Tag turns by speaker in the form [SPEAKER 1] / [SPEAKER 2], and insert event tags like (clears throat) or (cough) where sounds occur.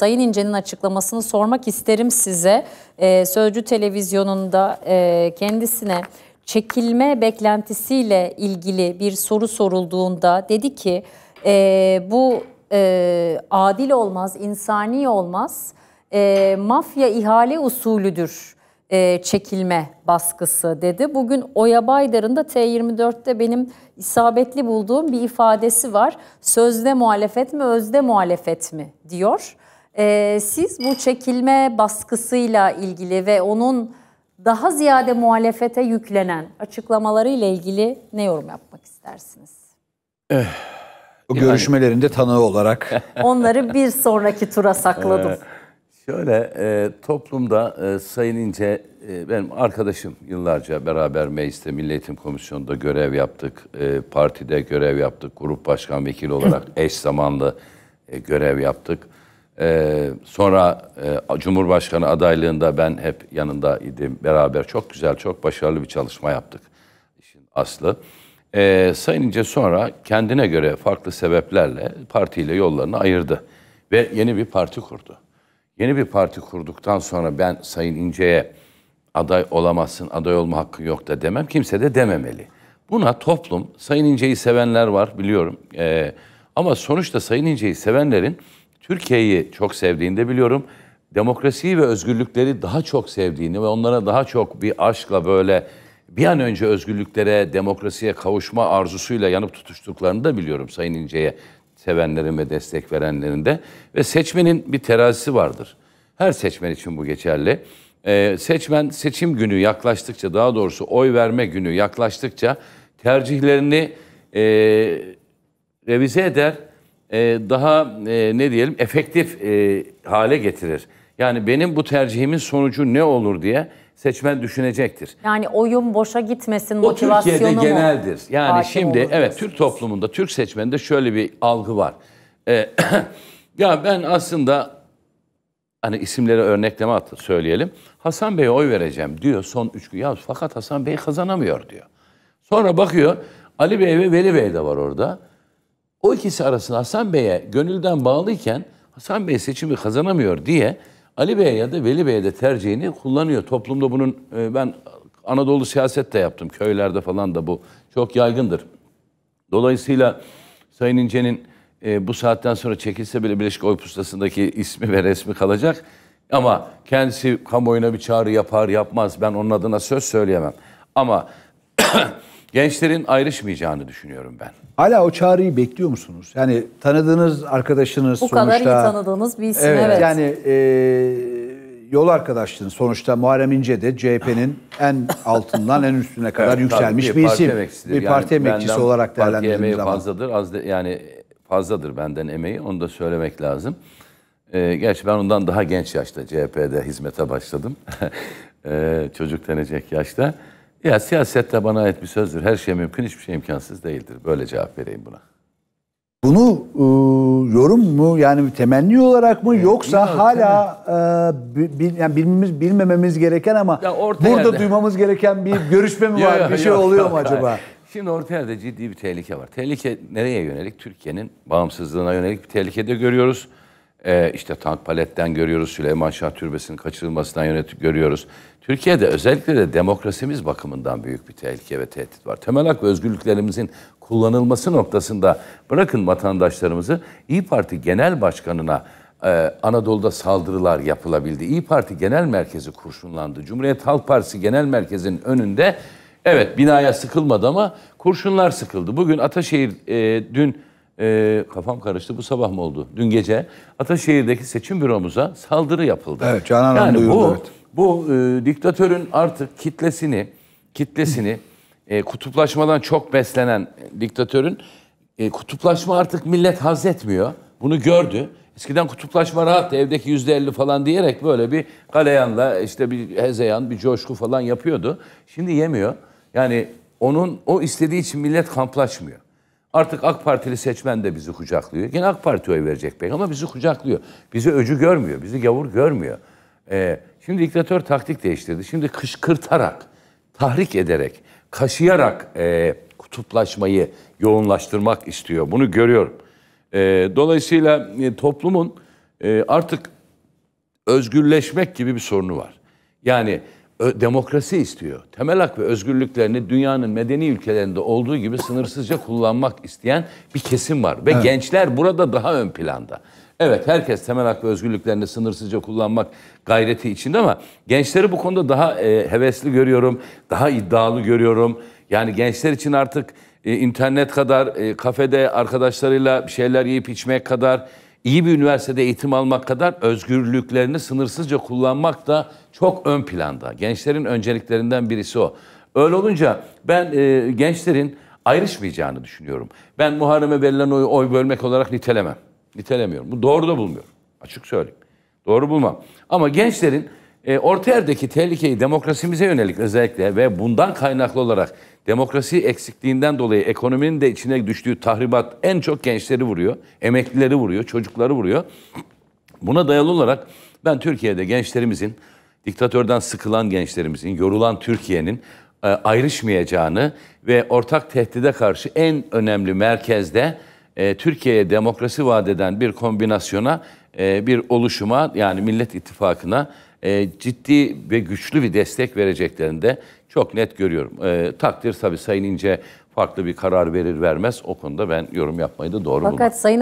[SPEAKER 1] Sayın İnce'nin açıklamasını sormak isterim size. Ee, Sözcü Televizyonu'nda e, kendisine çekilme beklentisiyle ilgili bir soru sorulduğunda dedi ki e, bu e, adil olmaz, insani olmaz, e, mafya ihale usulüdür e, çekilme baskısı dedi. Bugün Oya Baydar'ın da T24'te benim isabetli bulduğum bir ifadesi var. Sözde muhalefet mi, özde muhalefet mi diyor. Ee, siz bu çekilme baskısıyla ilgili ve onun daha ziyade muhalefete yüklenen açıklamalarıyla ilgili ne yorum yapmak istersiniz? Eh, o görüşmelerinde tanığı olarak. (laughs) Onları bir sonraki tura sakladım. Ee, şöyle e, toplumda e, Sayın İnce e, benim arkadaşım yıllarca beraber mecliste Milli Eğitim Komisyonu'nda görev yaptık. E, partide görev yaptık. Grup başkan vekili olarak (laughs) eş zamanlı e, görev yaptık. Ee, sonra e, Cumhurbaşkanı adaylığında ben hep yanında idim. Beraber çok güzel, çok başarılı bir çalışma yaptık. İşin aslı. Ee, Sayın İnce sonra kendine göre farklı sebeplerle partiyle yollarını ayırdı. Ve yeni bir parti kurdu. Yeni bir parti kurduktan sonra ben Sayın İnce'ye aday olamazsın, aday olma hakkı yok da demem. Kimse de dememeli. Buna toplum, Sayın İnce'yi sevenler var biliyorum. Ee, ama sonuçta Sayın İnce'yi sevenlerin Türkiye'yi çok sevdiğini de biliyorum. Demokrasiyi ve özgürlükleri daha çok sevdiğini ve onlara daha çok bir aşkla böyle bir an önce özgürlüklere, demokrasiye kavuşma arzusuyla yanıp tutuştuklarını da biliyorum Sayın İnce'ye sevenlerin ve destek verenlerin de. Ve seçmenin bir terazisi vardır. Her seçmen için bu geçerli. Ee, seçmen seçim günü yaklaştıkça, daha doğrusu oy verme günü yaklaştıkça tercihlerini e, revize eder e, daha e, ne diyelim efektif e, hale getirir. Yani benim bu tercihimin sonucu ne olur diye seçmen düşünecektir. Yani oyun boşa gitmesin o motivasyonu Türkiye'de mu? geneldir. Yani Hakim şimdi evet Türk toplumunda, Türk seçmeninde şöyle bir algı var. (clears throat) ya ben aslında hani isimlere örnekleme attı söyleyelim. Hasan Bey'e oy vereceğim diyor son üç gün. Ya fakat Hasan Bey kazanamıyor diyor. Sonra bakıyor Ali Bey ve Veli Bey de var orada. O ikisi arasında Hasan Bey'e gönülden bağlıyken Hasan Bey seçimi kazanamıyor diye Ali Bey'e ya da Veli Bey'e de tercihini kullanıyor. Toplumda bunun e, ben Anadolu siyaset de yaptım. Köylerde falan da bu çok yaygındır. Dolayısıyla Sayın İnce'nin e, bu saatten sonra çekilse bile Birleşik Oy Pusulası'ndaki ismi ve resmi kalacak. Ama kendisi kamuoyuna bir çağrı yapar yapmaz ben onun adına söz söyleyemem. Ama (clears throat) Gençlerin ayrışmayacağını düşünüyorum ben. Hala o çağrıyı bekliyor musunuz? Yani tanıdığınız arkadaşınız Bu sonuçta... Bu kadar iyi tanıdığınız bir isim evet. evet. Yani e, yol arkadaşlığınız sonuçta Muharrem İnce de CHP'nin (laughs) en altından en üstüne kadar evet, yükselmiş bir, bir isim. Bir parti yani emekçisi olarak değerlendirildiğimiz zaman. fazladır. Az de, yani fazladır benden emeği onu da söylemek lazım. Ee, gerçi ben ondan daha genç yaşta CHP'de hizmete başladım. ee, (laughs) çocuk denecek yaşta. Ya siyasette bana ait bir sözdür. Her şey mümkün, hiçbir şey imkansız değildir. Böyle cevap vereyim buna. Bunu e, yorum mu yani temenni olarak mı yoksa ya, hala e, bil, yani bilmemiz bilmememiz gereken ama ya burada yerde. duymamız gereken bir görüşme mi (laughs) var? bir şey oluyor mu acaba? Şimdi orta yerde ciddi bir tehlike var. Tehlike nereye yönelik? Türkiye'nin bağımsızlığına yönelik bir tehlike de görüyoruz. Ee, işte tank paletten görüyoruz, Süleyman Şah Türbesi'nin kaçırılmasından yönetip görüyoruz. Türkiye'de özellikle de demokrasimiz bakımından büyük bir tehlike ve tehdit var. Temel hak ve özgürlüklerimizin kullanılması noktasında bırakın vatandaşlarımızı İyi Parti Genel Başkanı'na ee, Anadolu'da saldırılar yapılabildi. İyi Parti Genel Merkezi kurşunlandı. Cumhuriyet Halk Partisi Genel Merkezi'nin önünde evet binaya sıkılmadı ama kurşunlar sıkıldı. Bugün Ataşehir e, dün e, kafam karıştı bu sabah mı oldu? Dün gece Ataşehir'deki seçim büromuza saldırı yapıldı. Evet Canan yani duyurdu. Bu, evet. bu e, diktatörün artık kitlesini, kitlesini e, kutuplaşmadan çok beslenen diktatörün e, kutuplaşma artık millet haz etmiyor. Bunu gördü. Eskiden kutuplaşma rahattı. Evdeki yüzde elli falan diyerek böyle bir kaleyanla işte bir hezeyan, bir coşku falan yapıyordu. Şimdi yemiyor. Yani onun o istediği için millet kamplaşmıyor. Artık AK Partili seçmen de bizi kucaklıyor. Yine AK Parti oy verecek belki ama bizi kucaklıyor. Bizi öcü görmüyor, bizi gavur görmüyor. Ee, şimdi diktatör taktik değiştirdi. Şimdi kışkırtarak, tahrik ederek, kaşıyarak e, kutuplaşmayı yoğunlaştırmak istiyor. Bunu görüyorum. E, dolayısıyla e, toplumun e, artık özgürleşmek gibi bir sorunu var. Yani demokrasi istiyor. Temel hak ve özgürlüklerini dünyanın medeni ülkelerinde olduğu gibi sınırsızca kullanmak isteyen bir kesim var. Ve evet. gençler burada daha ön planda. Evet herkes temel hak ve özgürlüklerini sınırsızca kullanmak gayreti içinde ama gençleri bu konuda daha e, hevesli görüyorum, daha iddialı görüyorum. Yani gençler için artık e, internet kadar, e, kafede arkadaşlarıyla bir şeyler yiyip içmek kadar iyi bir üniversitede eğitim almak kadar özgürlüklerini sınırsızca kullanmak da çok ön planda. Gençlerin önceliklerinden birisi o. Öyle olunca ben e, gençlerin ayrışmayacağını düşünüyorum. Ben Muharrem'e verilen oyu oy bölmek olarak nitelemem. Nitelemiyorum. Bu doğru da bulmuyorum. Açık söyleyeyim. Doğru bulmam. Ama gençlerin e, orta yerdeki tehlikeyi demokrasimize yönelik özellikle ve bundan kaynaklı olarak demokrasi eksikliğinden dolayı ekonominin de içine düştüğü tahribat en çok gençleri vuruyor, emeklileri vuruyor, çocukları vuruyor. Buna dayalı olarak ben Türkiye'de gençlerimizin, diktatörden sıkılan gençlerimizin, yorulan Türkiye'nin e, ayrışmayacağını ve ortak tehdide karşı en önemli merkezde e, Türkiye'ye demokrasi vaat eden bir kombinasyona e, bir oluşuma yani Millet İttifakı'na e, ciddi ve güçlü bir destek vereceklerini de çok net görüyorum. E, takdir tabii Sayın İnce farklı bir karar verir vermez o konuda ben yorum yapmayı da doğru Fakat bulmam. Sayın